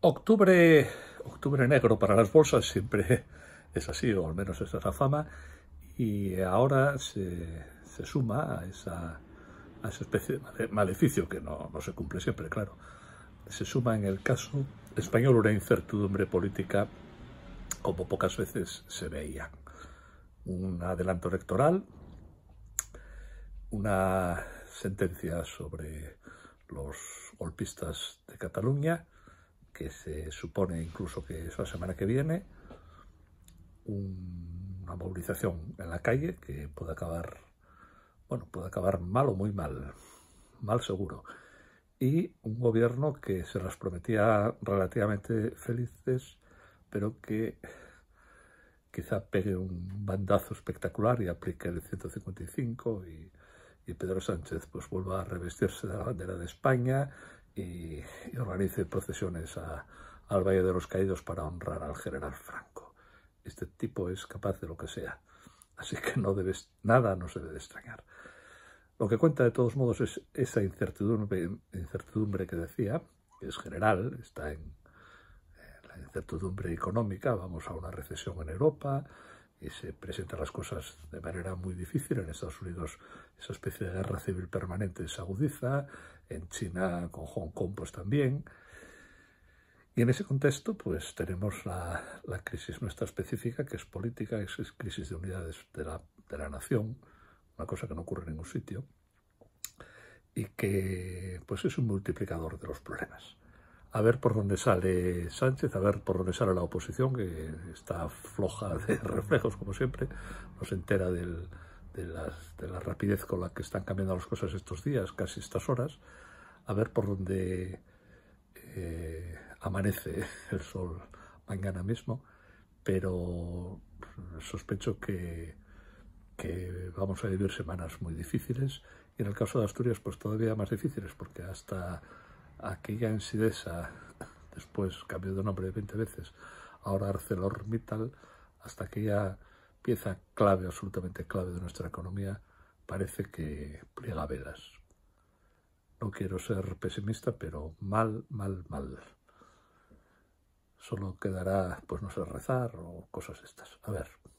Octubre, negro para las bolsas siempre es así, o al menos esa es la fama, y ahora se, suma a esa, especie de maleficio que no, no, se cumple siempre, claro. Se suma en el caso español una incertidumbre política como pocas veces se veía. Un adelanto electoral, una sentencia sobre los golpistas de Cataluña, que se supone incluso que es la semana que viene, una movilización en la calle que puede acabar, bueno, puede acabar mal o muy mal, mal seguro. Y un gobierno que se las prometía relativamente felices, pero que quizá pegue un bandazo espectacular y aplique el 155 y, y Pedro Sánchez pues vuelva a revestirse de la bandera de España y, organice procesiones al Valle de los Caídos para honrar al general Franco. Este tipo es capaz de lo que sea, así que no debes, nada se debe extrañar. Lo que cuenta de todos modos es esa incertidumbre, que decía, que es general, está en, en la incertidumbre económica, vamos a una recesión en Europa, y se presentan las cosas de manera muy difícil. En Estados Unidos esa especie de guerra civil permanente se agudiza, en China con Hong Kong pues también. Y en ese contexto pues tenemos la, crisis nuestra específica, que es política, es crisis de unidades de la, de la nación, una cosa que no ocurre en ningún sitio, y que pues es un multiplicador de los problemas a ver por dónde sale Sánchez, a ver por dónde sale la oposición, que está floja de reflejos, como siempre, no se entera de, la rapidez con la que están cambiando las cosas estos días, casi estas horas, a ver por dónde eh, amanece el sol mañana mismo, pero sospecho que, que vamos a vivir semanas muy difíciles y en el caso de Asturias pues todavía más difíciles porque hasta aquella Ensidesa, después cambió de nombre 20 veces, ahora ArcelorMittal, hasta aquella pieza clave, absolutamente clave de nuestra economía, parece que pliega velas. No quiero ser pesimista, pero mal, mal, mal. Solo quedará, pues no sé, rezar o cosas estas. A ver,